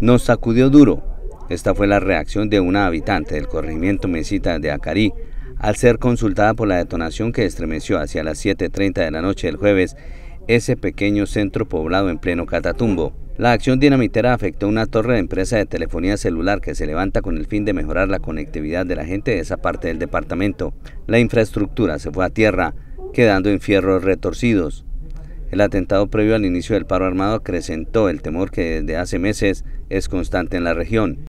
Nos sacudió duro. Esta fue la reacción de una habitante del corregimiento Mesita de Acarí al ser consultada por la detonación que estremeció hacia las 7.30 de la noche del jueves ese pequeño centro poblado en pleno Catatumbo. La acción dinamitera afectó una torre de empresa de telefonía celular que se levanta con el fin de mejorar la conectividad de la gente de esa parte del departamento. La infraestructura se fue a tierra, quedando en fierros retorcidos. El atentado previo al inicio del paro armado acrecentó el temor que desde hace meses es constante en la región.